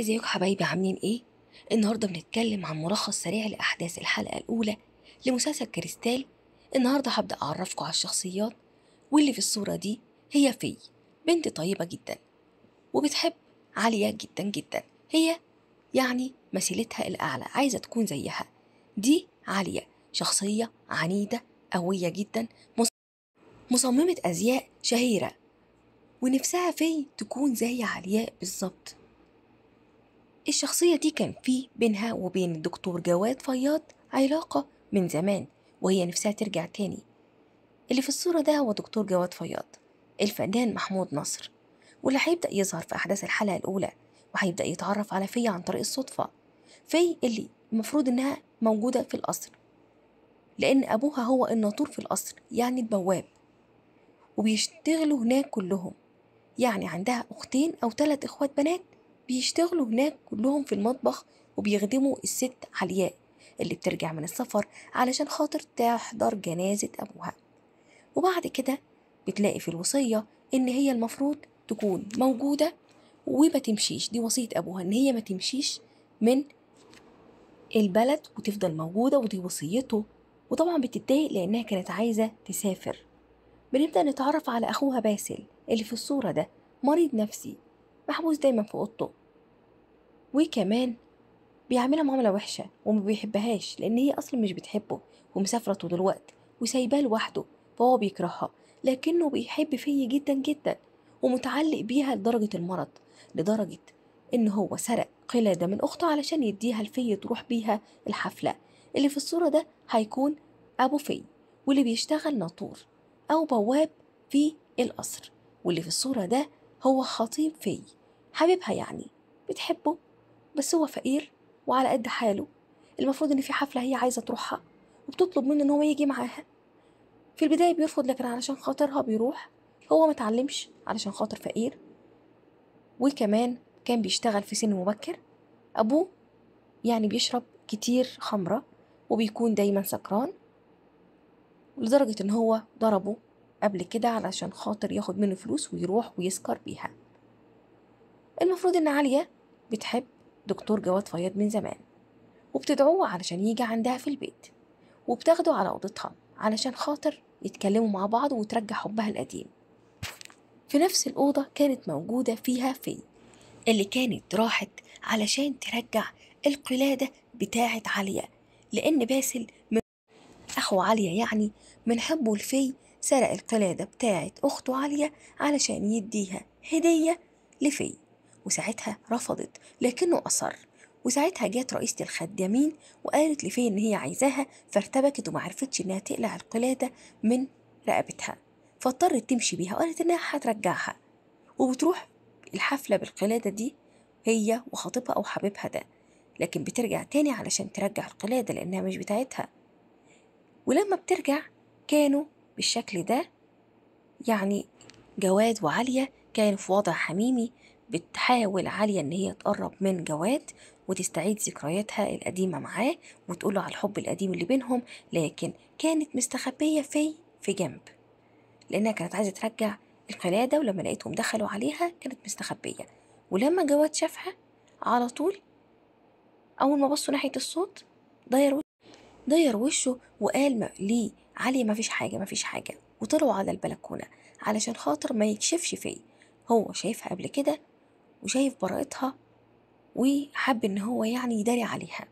ازيكم حبايبي عاملين ايه النهارده بنتكلم عن ملخص سريع لاحداث الحلقه الاولى لمسلسل كريستال النهارده هبدا اعرفكم على الشخصيات واللي في الصوره دي هي في بنت طيبه جدا وبتحب عاليه جدا جدا هي يعني مثيلتها الاعلى عايزه تكون زيها دي عاليه شخصيه عنيده قويه جدا مصممه ازياء شهيره ونفسها في تكون زي علياء بالظبط الشخصية دي كان في بينها وبين الدكتور جواد فياض علاقة من زمان وهي نفسها ترجع تاني اللي في الصورة ده هو دكتور جواد فياض الفنان محمود نصر واللي هيبدأ يظهر في أحداث الحلقة الأولى وهيبدأ يتعرف على في عن طريق الصدفة في اللي المفروض إنها موجودة في القصر لأن أبوها هو الناطور في القصر يعني البواب وبيشتغلوا هناك كلهم يعني عندها أختين أو ثلاث إخوات بنات بيشتغلوا هناك كلهم في المطبخ وبيخدموا الست علياء اللي بترجع من السفر علشان خاطر تحضر جنازة أبوها وبعد كده بتلاقي في الوصية إن هي المفروض تكون موجودة وما تمشيش دي وصية أبوها إن هي ما تمشيش من البلد وتفضل موجودة ودي وصيته وطبعا بتتضايق لأنها كانت عايزة تسافر بنبدأ نتعرف على أخوها باسل اللي في الصورة ده مريض نفسي محبوس دايما في اوضته وكمان بيعملها معاملة وحشة وما بيحبهاش لأن هي أصلا مش بتحبه ومسافرة طول الوقت وسايباه لوحده فهو بيكرهها لكنه بيحب فيا جدا جدا ومتعلق بيها لدرجة المرض لدرجة إن هو سرق قلادة من أخته علشان يديها لفي تروح بيها الحفلة اللي في الصورة ده هيكون أبو في واللي بيشتغل ناطور أو بواب في القصر واللي في الصورة ده هو خطيب في حبيبها يعني بتحبه بس هو فقير وعلى قد حاله المفروض ان في حفله هي عايزه تروحها وبتطلب منه ان هو يجي معاها في البدايه بيرفض لكن علشان خاطرها بيروح هو متعلمش علشان خاطر فقير وكمان كان بيشتغل في سن مبكر ابوه يعني بيشرب كتير خمره وبيكون دايما سكران لدرجه ان هو ضربه قبل كده علشان خاطر ياخد منه فلوس ويروح ويسكر بيها المفروض ان عليا بتحب دكتور جواد فياض من زمان وبتدعوه علشان يجي عندها في البيت وبتاخده على أوضتها علشان خاطر يتكلموا مع بعض وترجع حبها القديم في نفس الأوضة كانت موجودة فيها في اللي كانت راحت علشان ترجع القلادة بتاعة عليا لأن باسل من أخو عليا يعني من حبه لفي سرق القلادة بتاعت أخته عليا علشان يديها هدية لفي وساعتها رفضت لكنه أصر وساعتها جت رئيسة الخدامين وقالت لفي إن هي عايزاها فارتبكت ومعرفتش إنها تقلع القلادة من رقبتها فاضطرت تمشي بيها وقالت إنها هترجعها وبتروح الحفلة بالقلادة دي هي وخطيبها أو حبيبها ده لكن بترجع تاني علشان ترجع القلادة لأنها مش بتاعتها ولما بترجع كانوا بالشكل ده يعني جواد وعالية كانوا في وضع حميمي بتحاول عالية إن هي تقرب من جواد وتستعيد ذكرياتها القديمة معاه وتقوله على الحب القديم اللي بينهم لكن كانت مستخبية في في جنب لأنها كانت عايزة ترجع القلادة ولما لقيتهم دخلوا عليها كانت مستخبية ولما جواد شافها على طول أول ما بصوا ناحية الصوت ضيروا داير وشه وقال ليه علي مفيش حاجة مفيش حاجة وطلعوا على البلكونة علشان خاطر ما يكشفش فيا هو شايفها قبل كده وشايف براءتها وحب ان هو يعني يداري عليها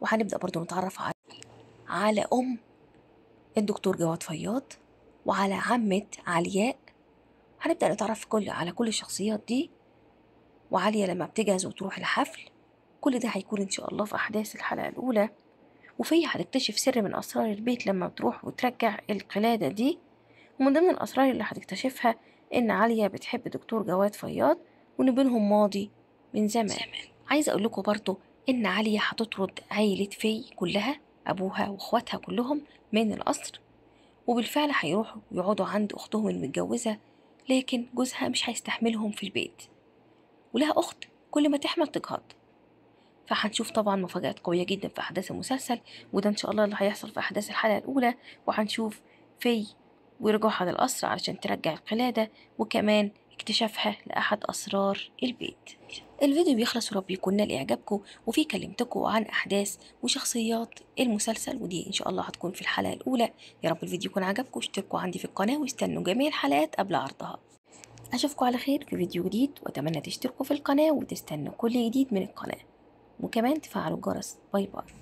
وهنبدأ برضو نتعرف على على أم الدكتور جواد فياض وعلى عمة علياء هنبدأ نتعرف كل على كل الشخصيات دي وعليا لما بتجهز وتروح الحفل كل ده هيكون إن شاء الله في أحداث الحلقة الأولى وفي هتكتشف سر من أسرار البيت لما بتروح وترجع القلادة دي ومن ضمن الأسرار اللي هتكتشفها إن عليا بتحب دكتور جواد فياض وإن بينهم ماضي من زمان, زمان. عايزة أقول لكم برضه إن عليا هتطرد عيلة في كلها أبوها وأخواتها كلهم من القصر وبالفعل هيروحوا يقعدوا عند أختهم المتجوزة لكن جوزها مش هيستحملهم في البيت ولها أخت كل ما تحمل تجهض فهنشوف طبعا مفاجآت قوية جدا في أحداث المسلسل وده إن شاء الله اللي هيحصل في أحداث الحلقة الأولى وهنشوف في ورجوعها للقصر علشان ترجع القلادة وكمان اكتشافها لأحد أسرار البيت الفيديو بيخلص ورب يكون نال إعجابكم وفيه كلمتكم عن أحداث وشخصيات المسلسل ودي إن شاء الله هتكون في الحلقة الأولى يا رب الفيديو يكون عجبكم واشتركوا عندي في القناة واستنوا جميع الحلقات قبل عرضها أشوفكم على خير في فيديو جديد وأتمنى تشتركوا في القناة وتستنوا كل جديد من القناة وكمان تفعلوا الجرس باي باي